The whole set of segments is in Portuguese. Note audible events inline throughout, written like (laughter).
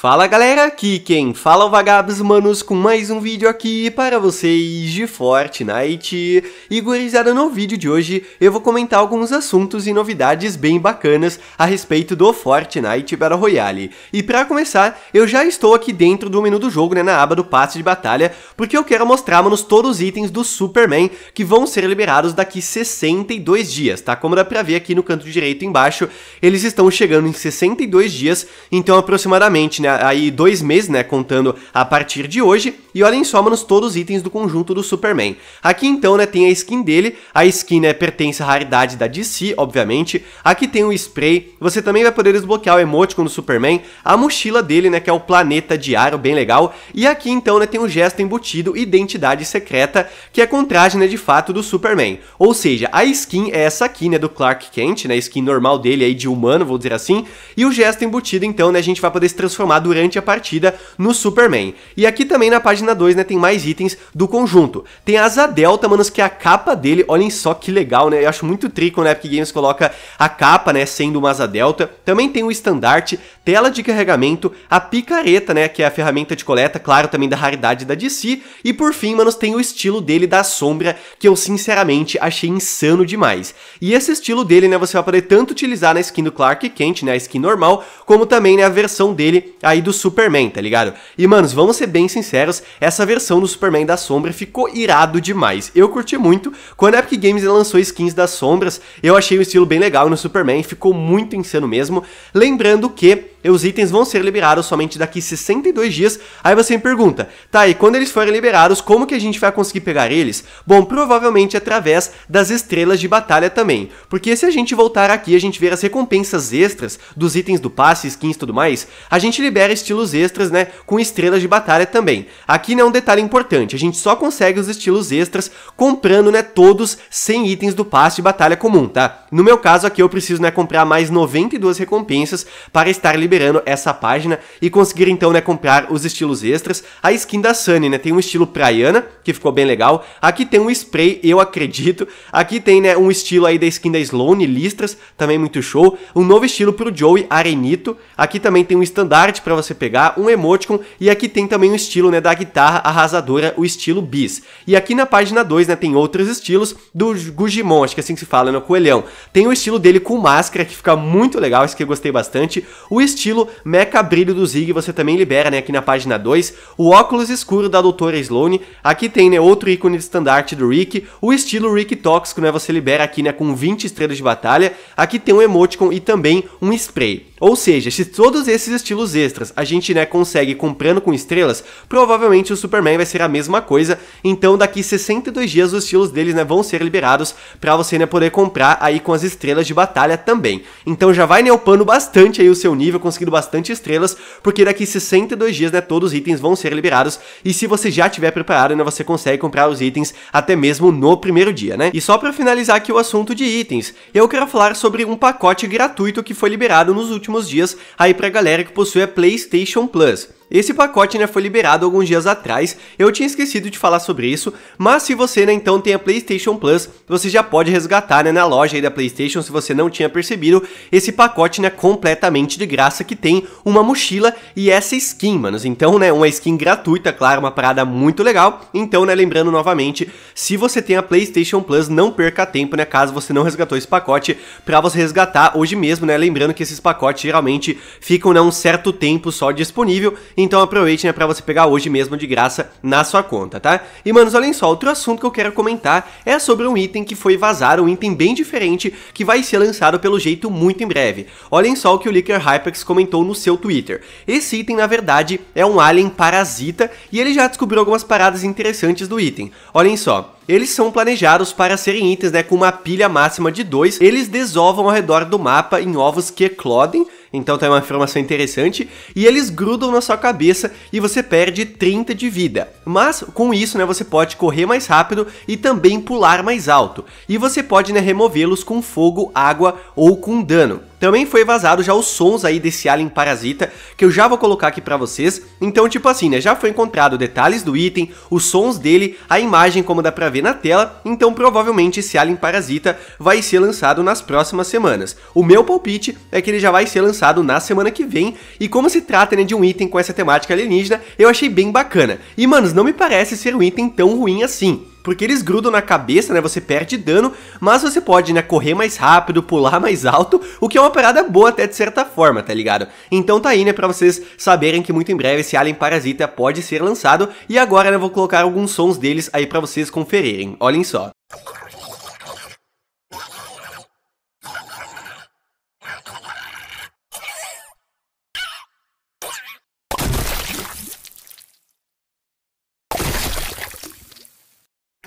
Fala galera, aqui quem fala é o Vagabos Manos com mais um vídeo aqui para vocês de Fortnite. E gurizada, no vídeo de hoje eu vou comentar alguns assuntos e novidades bem bacanas a respeito do Fortnite Battle Royale. E para começar, eu já estou aqui dentro do menu do jogo, né, na aba do passe de batalha, porque eu quero mostrar, manos, todos os itens do Superman que vão ser liberados daqui 62 dias, tá? Como dá pra ver aqui no canto direito embaixo, eles estão chegando em 62 dias, então aproximadamente, né, aí dois meses, né, contando a partir de hoje. E olhem só, manos, todos os itens do conjunto do Superman. Aqui então, né, tem a skin dele, a skin, né, pertence à raridade da DC, obviamente. Aqui tem o spray, você também vai poder desbloquear o emoticon do Superman, a mochila dele, né, que é o planeta diário, bem legal. E aqui então, né, tem o gesto embutido, identidade secreta, que é contragem, né, de fato do Superman. Ou seja, a skin é essa aqui, né, do Clark Kent, né, skin normal dele aí de humano, vou dizer assim. E o gesto embutido então, né, a gente vai poder se transformar durante a partida no Superman. E aqui também na página 2, né, tem mais itens do conjunto. Tem a asa delta, manos, que é a capa dele, olhem só que legal, né, eu acho muito trico, né, Epic Games coloca a capa, né, sendo uma asa delta. Também tem o estandarte, tela de carregamento, a picareta, né, que é a ferramenta de coleta, claro, também da raridade da DC. E por fim, manos, tem o estilo dele da sombra, que eu sinceramente achei insano demais. E esse estilo dele, né, você vai poder tanto utilizar na skin do Clark Kent, né, a skin normal, como também, né, a versão dele, aí do Superman, tá ligado? E, manos, vamos ser bem sinceros, essa versão do Superman da Sombra ficou irado demais. Eu curti muito. Quando a Epic Games lançou skins das sombras, eu achei o estilo bem legal no Superman, ficou muito insano mesmo. Lembrando que os itens vão ser liberados somente daqui 62 dias. Aí você me pergunta, tá, e quando eles forem liberados, como que a gente vai conseguir pegar eles? Bom, provavelmente através das estrelas de batalha também, porque se a gente voltar aqui a gente ver as recompensas extras dos itens do passe, skins e tudo mais, a gente libera estilos extras, né, com estrelas de batalha também. Aqui não é um detalhe importante, a gente só consegue os estilos extras comprando, né, todos 100 itens do passe de batalha comum, tá? No meu caso aqui eu preciso, né, comprar mais 92 recompensas para estar liberado essa página e conseguir então, né, comprar os estilos extras. A skin da Sunny, né, tem um estilo praiana, que ficou bem legal. Aqui tem um spray, eu acredito. Aqui tem, né, um estilo aí da skin da Sloane, listras, também muito show. Um novo estilo pro Joey, arenito. Aqui também tem um standard para você pegar, um emoticon e aqui tem também um estilo, né, da guitarra arrasadora, o estilo bis. E aqui na página 2, né, tem outros estilos do Gugimon, acho que é assim que se fala, né, coelhão. Tem o estilo dele com máscara, que fica muito legal, isso que eu gostei bastante. O estilo estilo Mecha Brilho do Zig você também libera, né, aqui na página 2, o óculos escuro da Doutora Sloane, aqui tem, né, outro ícone de estandarte do Rick, o estilo Rick tóxico, né, você libera aqui, né, com 20 estrelas de batalha, aqui tem um emoticon e também um spray. Ou seja, se todos esses estilos extras a gente né, consegue comprando com estrelas, provavelmente o Superman vai ser a mesma coisa. Então daqui 62 dias os estilos deles né, vão ser liberados para você né, poder comprar aí com as estrelas de batalha também. Então já vai neopando bastante aí o seu nível, conseguindo bastante estrelas, porque daqui 62 dias né, todos os itens vão ser liberados. E se você já tiver preparado, né, você consegue comprar os itens até mesmo no primeiro dia, né? E só para finalizar aqui o assunto de itens, eu quero falar sobre um pacote gratuito que foi liberado nos últimos últimos dias aí pra galera que possui a PlayStation Plus. Esse pacote né, foi liberado alguns dias atrás, eu tinha esquecido de falar sobre isso, mas se você né, então tem a PlayStation Plus, você já pode resgatar né, na loja da PlayStation, se você não tinha percebido, esse pacote né, completamente de graça que tem uma mochila e essa skin, manos. Então, né, uma skin gratuita, claro, uma parada muito legal. Então, né, lembrando novamente, se você tem a PlayStation Plus, não perca tempo, né, caso você não resgatou esse pacote, para você resgatar hoje mesmo, né, lembrando que esses pacotes geralmente ficam né, um certo tempo só disponível, então aproveitem né, para você pegar hoje mesmo de graça na sua conta, tá? E manos, olhem só, outro assunto que eu quero comentar é sobre um item que foi vazado, um item bem diferente que vai ser lançado pelo jeito muito em breve. Olhem só o que o Licker Hypex comentou no seu Twitter. Esse item, na verdade, é um alien parasita e ele já descobriu algumas paradas interessantes do item. Olhem só, eles são planejados para serem itens né, com uma pilha máxima de dois. Eles desovam ao redor do mapa em ovos que eclodem, então tem tá uma informação interessante, e eles grudam na sua cabeça e você perde 30 de vida. Mas com isso, né, você pode correr mais rápido e também pular mais alto, e você pode né, removê-los com fogo, água ou com dano. Também foi vazado já os sons aí desse alien parasita, que eu já vou colocar aqui para vocês. Então, tipo assim, né, já foi encontrado detalhes do item, os sons dele, a imagem como dá pra ver na tela, então provavelmente esse alien parasita vai ser lançado nas próximas semanas. O meu palpite é que ele já vai ser lançado na semana que vem, e como se trata né, de um item com essa temática alienígena, eu achei bem bacana. E manos, não me parece ser um item tão ruim assim porque eles grudam na cabeça, né? Você perde dano, mas você pode, né, correr mais rápido, pular (laughs) mais alto, o que é uma parada boa até de certa forma, tá ligado? Então tá aí, né, pra vocês saberem que muito em breve esse Alien Parasita pode ser lançado, e agora, né, eu vou colocar alguns sons deles aí pra vocês conferirem, olhem só.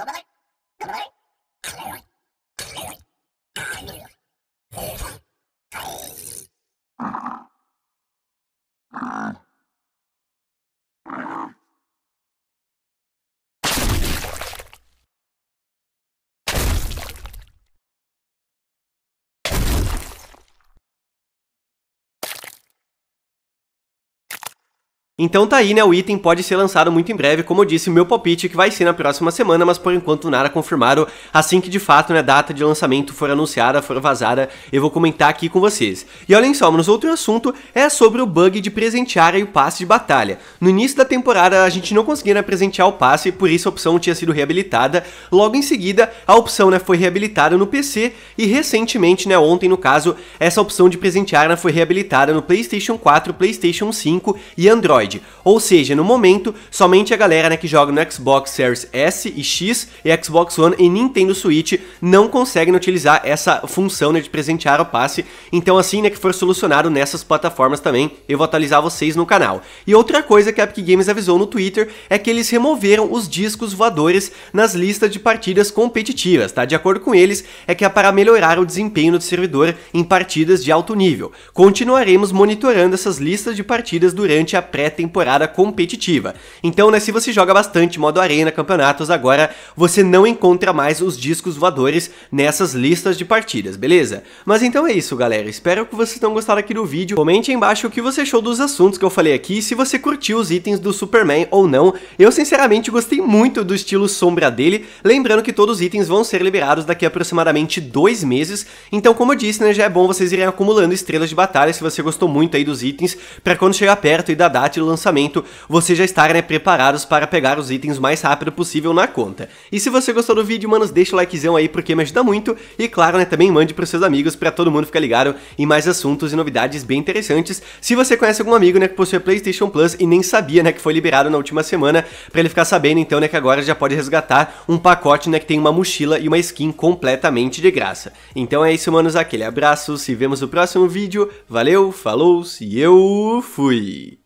飛ばない Então tá aí, né? O item pode ser lançado muito em breve, como eu disse, meu palpite é que vai ser na próxima semana, mas por enquanto nada confirmado. Assim que de fato, né, a data de lançamento for anunciada, for vazada, eu vou comentar aqui com vocês. E olhem só, mas outro assunto é sobre o bug de presentear e o passe de batalha. No início da temporada a gente não conseguia né, presentear o passe, por isso a opção tinha sido reabilitada. Logo em seguida, a opção né, foi reabilitada no PC e recentemente, né, ontem no caso, essa opção de presentear né, foi reabilitada no PlayStation 4, PlayStation 5 e Android. Android. Ou seja, no momento, somente a galera né, que joga no Xbox Series S e X e Xbox One e Nintendo Switch não conseguem utilizar essa função né, de presentear o passe. Então assim né, que for solucionado nessas plataformas também, eu vou atualizar vocês no canal. E outra coisa que a Epic Games avisou no Twitter é que eles removeram os discos voadores nas listas de partidas competitivas, tá? De acordo com eles, é que é para melhorar o desempenho do servidor em partidas de alto nível. Continuaremos monitorando essas listas de partidas durante a pré temporada competitiva. Então, né, se você joga bastante modo arena, campeonatos, agora você não encontra mais os discos voadores nessas listas de partidas, beleza? Mas então é isso, galera. Espero que vocês tenham gostado aqui do vídeo. Comente aí embaixo o que você achou dos assuntos que eu falei aqui, se você curtiu os itens do Superman ou não. Eu, sinceramente, gostei muito do estilo sombra dele, lembrando que todos os itens vão ser liberados daqui a aproximadamente dois meses, então como eu disse, né, já é bom vocês irem acumulando estrelas de batalha se você gostou muito aí dos itens, para quando chegar perto e da data de lançamento, você já estarem né, preparados para pegar os itens o mais rápido possível na conta. E se você gostou do vídeo, manos, deixa o likezão aí porque me ajuda muito e claro, né, também mande para os seus amigos para todo mundo ficar ligado em mais assuntos e novidades bem interessantes. Se você conhece algum amigo, né, que possui PlayStation Plus e nem sabia, né, que foi liberado na última semana, para ele ficar sabendo então, né, que agora já pode resgatar um pacote, né, que tem uma mochila e uma skin completamente de graça. Então é isso, manos, aquele abraço, se vemos no próximo vídeo. Valeu, falou, se eu fui.